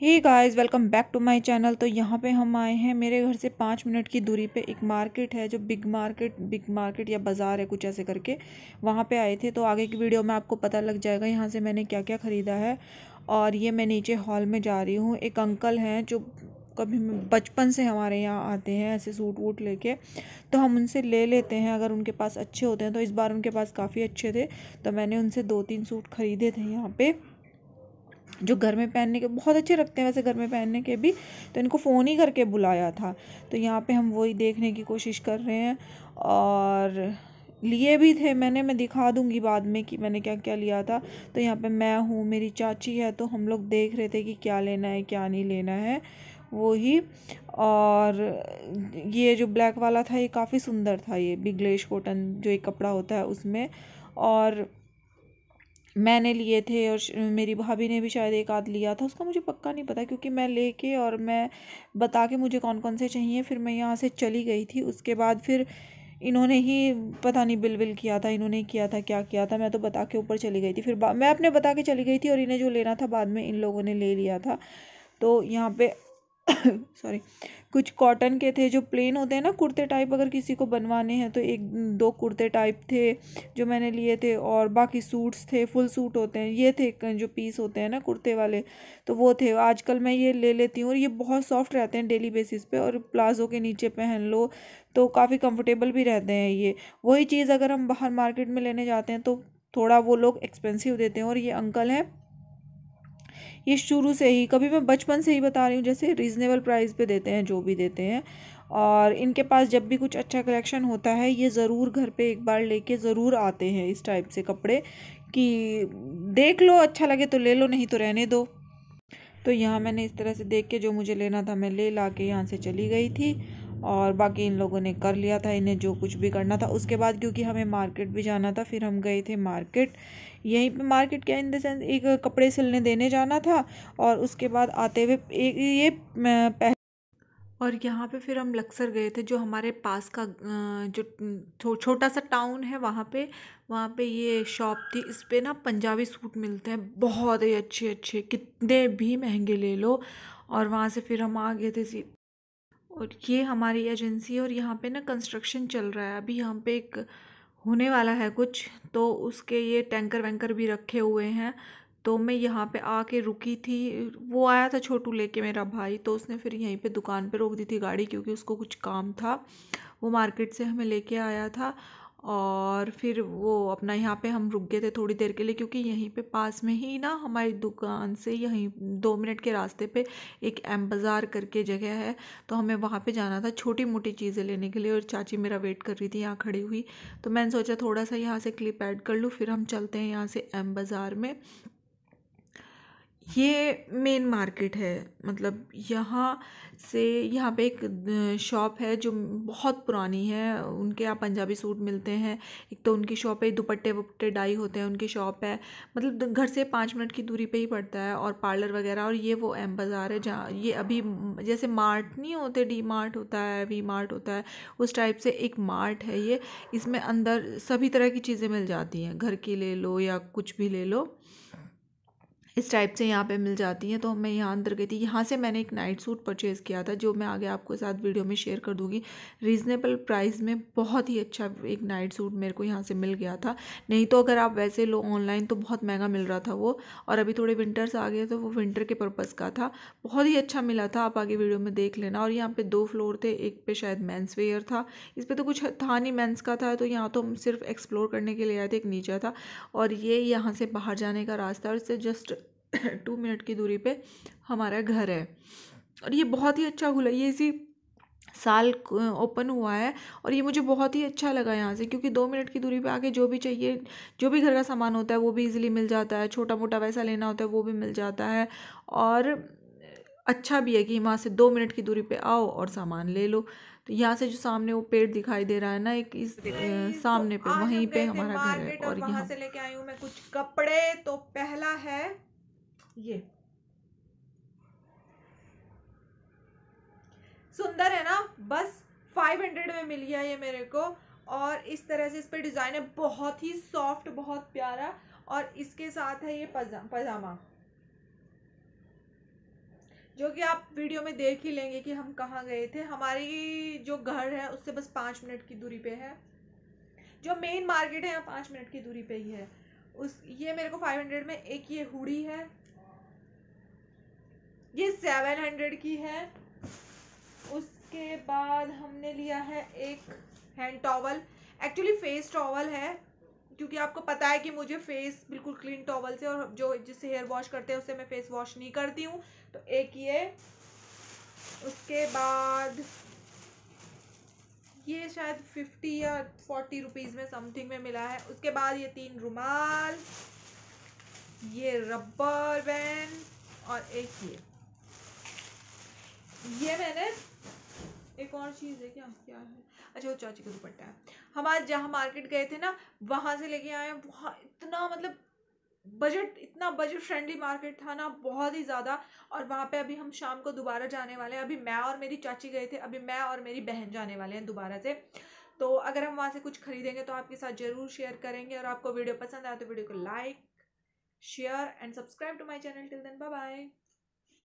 he guys welcome back to my channel तो यहाँ पे हम आए हैं मेरे घर से पाँच मिनट की दूरी पे एक मार्केट है जो बिग मार्केट बिग मार्केट या बाज़ार है कुछ ऐसे करके वहाँ पे आए थे तो आगे की वीडियो में आपको पता लग जाएगा यहाँ से मैंने क्या क्या ख़रीदा है और ये मैं नीचे हॉल में जा रही हूँ एक अंकल हैं जो कभी बचपन से हमारे यहाँ आते हैं ऐसे सूट वूट लेके तो हम उनसे ले लेते हैं अगर उनके पास अच्छे होते हैं तो इस बार उनके पास काफ़ी अच्छे थे तो मैंने उनसे दो तीन सूट ख़रीदे थे यहाँ पर जो घर में पहनने के बहुत अच्छे रखते हैं वैसे घर में पहनने के भी तो इनको फ़ोन ही करके बुलाया था तो यहाँ पे हम वही देखने की कोशिश कर रहे हैं और लिए भी थे मैंने मैं दिखा दूंगी बाद में कि मैंने क्या क्या लिया था तो यहाँ पे मैं हूँ मेरी चाची है तो हम लोग देख रहे थे कि क्या लेना है क्या नहीं लेना है वो ही और ये जो ब्लैक वाला था ये काफ़ी सुंदर था ये बिग्लेश कॉटन जो एक कपड़ा होता है उसमें और मैंने लिए थे और मेरी भाभी ने भी शायद एक आध लिया था उसका मुझे पक्का नहीं पता क्योंकि मैं लेके और मैं बता के मुझे कौन कौन से चाहिए फिर मैं यहाँ से चली गई थी उसके बाद फिर इन्होंने ही पता नहीं बिल बिल किया था इन्होंने किया था क्या किया था मैं तो बता के ऊपर चली गई थी फिर मैं अपने बता के चली गई थी और इन्हें जो लेना था बाद में इन लोगों ने ले लिया था तो यहाँ पर सॉरी कुछ कॉटन के थे जो प्लेन होते हैं ना कुर्ते टाइप अगर किसी को बनवाने हैं तो एक दो कुर्ते टाइप थे जो मैंने लिए थे और बाकी सूट्स थे फुल सूट होते हैं ये थे जो पीस होते हैं ना कुर्ते वाले तो वो थे आजकल मैं ये ले लेती हूँ और ये बहुत सॉफ्ट रहते हैं डेली बेसिस पे और प्लाजो के नीचे पहन लो तो काफ़ी कम्फर्टेबल भी रहते हैं ये वही चीज़ अगर हम बाहर मार्केट में लेने जाते हैं तो थोड़ा वो लोग एक्सपेंसिव देते हैं और ये अंकल हैं ये शुरू से ही कभी मैं बचपन से ही बता रही हूँ जैसे रीज़नेबल प्राइस पे देते हैं जो भी देते हैं और इनके पास जब भी कुछ अच्छा कलेक्शन होता है ये ज़रूर घर पे एक बार लेके ज़रूर आते हैं इस टाइप से कपड़े कि देख लो अच्छा लगे तो ले लो नहीं तो रहने दो तो यहाँ मैंने इस तरह से देख के जो मुझे लेना था मैं ले ला के यहाँ से चली गई थी और बाकी इन लोगों ने कर लिया था इन्हें जो कुछ भी करना था उसके बाद क्योंकि हमें मार्केट भी जाना था फिर हम गए थे मार्केट यहीं पे मार्केट क्या इन देंस एक कपड़े सिलने देने जाना था और उसके बाद आते हुए एक ये पह और यहाँ पे फिर हम लक्सर गए थे जो हमारे पास का जो छो, छोटा सा टाउन है वहाँ पे वहाँ पे ये शॉप थी इस पर ना पंजाबी सूट मिलते हैं बहुत ही अच्छे अच्छे कितने भी महंगे ले लो और वहाँ से फिर हम आ गए थे और ये हमारी एजेंसी है और यहाँ पे ना कंस्ट्रक्शन चल रहा है अभी यहाँ पे एक होने वाला है कुछ तो उसके ये टैंकर वैंकर भी रखे हुए हैं तो मैं यहाँ पे आके रुकी थी वो आया था छोटू लेके मेरा भाई तो उसने फिर यहीं पे दुकान पे रोक दी थी गाड़ी क्योंकि उसको कुछ काम था वो मार्केट से हमें लेके आया था और फिर वो अपना यहाँ पे हम रुक गए थे थोड़ी देर के लिए क्योंकि यहीं पे पास में ही ना हमारी दुकान से यहीं दो मिनट के रास्ते पे एक एम बाज़ार करके जगह है तो हमें वहाँ पे जाना था छोटी मोटी चीज़ें लेने के लिए और चाची मेरा वेट कर रही थी यहाँ खड़ी हुई तो मैंने सोचा थोड़ा सा यहाँ से क्लिप ऐड कर लूँ फिर हम चलते हैं यहाँ से एम बाज़ार में ये मेन मार्केट है मतलब यहाँ से यहाँ पे एक शॉप है जो बहुत पुरानी है उनके यहाँ पंजाबी सूट मिलते हैं एक तो उनकी शॉप है दुपट्टे वुपट्टे डाई होते हैं उनकी शॉप है मतलब घर से पाँच मिनट की दूरी पे ही पड़ता है और पार्लर वगैरह और ये वो एम बाज़ार है जहाँ ये अभी जैसे मार्ट नहीं होते डी मार्ट होता है वी मार्ट होता है उस टाइप से एक मार्ट है ये इसमें अंदर सभी तरह की चीज़ें मिल जाती हैं घर की ले लो या कुछ भी ले लो इस टाइप से यहाँ पे मिल जाती हैं तो मैं यहाँ अंदर गई थी यहाँ से मैंने एक नाइट सूट परचेज़ किया था जो मैं आगे आपको साथ वीडियो में शेयर कर दूँगी रीज़नेबल प्राइस में बहुत ही अच्छा एक नाइट सूट मेरे को यहाँ से मिल गया था नहीं तो अगर आप वैसे लो ऑनलाइन तो बहुत महंगा मिल रहा था वो और अभी थोड़े विंटर्स आ गए तो वो विंटर के पर्पज़ का था बहुत ही अच्छा मिला था आप आगे वीडियो में देख लेना और यहाँ पर दो फ्लोर थे एक पे शायद मैंस वेयर था इस पर तो कुछ था नहीं मैंस का था तो यहाँ तो हम सिर्फ एक्सप्लोर करने के लिए आए थे एक नीचा था और ये यहाँ से बाहर जाने का रास्ता और इससे जस्ट टू मिनट की दूरी पे हमारा घर है और ये बहुत ही अच्छा खुला ये इसी साल ओपन हुआ है और ये मुझे बहुत ही अच्छा लगा यहाँ से क्योंकि दो मिनट की दूरी पे आके जो भी चाहिए जो भी घर का सामान होता है वो भी इजीली मिल जाता है छोटा मोटा वैसा लेना होता है वो भी मिल जाता है और अच्छा भी है कि वहाँ से दो मिनट की दूरी पे आओ और सामान ले लो तो यहाँ से जो सामने वो पेड़ दिखाई दे रहा है ना एक इस तो सामने पे वहीं पे हमारा घर है और यहाँ से लेके आई हूँ मैं कुछ कपड़े तो पहला है ये सुंदर है ना बस फाइव हंड्रेड में मिल गया ये मेरे को और इस तरह से इस पर डिज़ाइन है बहुत ही सॉफ्ट बहुत प्यारा और इसके साथ है ये पजा पजामा जो कि आप वीडियो में देख ही लेंगे कि हम कहाँ गए थे हमारी जो घर है उससे बस पाँच मिनट की दूरी पे है जो मेन मार्केट है यहाँ पाँच मिनट की दूरी पे ही है उस ये मेरे को फाइव हंड्रेड में एक ये हुडी है ये सेवन हंड्रेड की है उसके बाद हमने लिया है एक hand towel actually face towel है क्योंकि आपको पता है कि मुझे फेस बिल्कुल क्लीन टॉवल से और जो जिससे हेयर वॉश करते हैं उससे मैं फेस वॉश नहीं करती हूँ तो एक ये उसके बाद ये शायद फिफ्टी या फोर्टी रुपीज़ में समथिंग में मिला है उसके बाद ये तीन रुमाल ये रबर वैन और एक ये ये मैंने एक और चीज़ है क्या क्या है अच्छा वो चाची का दुपट्टा है हम आज जहाँ मार्केट गए थे ना वहाँ से लेके आए वहाँ इतना मतलब बजट इतना बजट फ्रेंडली मार्केट था ना बहुत ही ज़्यादा और वहाँ पे अभी हम शाम को दोबारा जाने वाले हैं अभी मैं और मेरी चाची गए थे अभी मैं और मेरी बहन जाने वाले हैं दोबारा से तो अगर हम वहाँ से कुछ खरीदेंगे तो आपके साथ ज़रूर शेयर करेंगे और आपको वीडियो पसंद आया तो वीडियो को like share and subscribe to my channel till then bye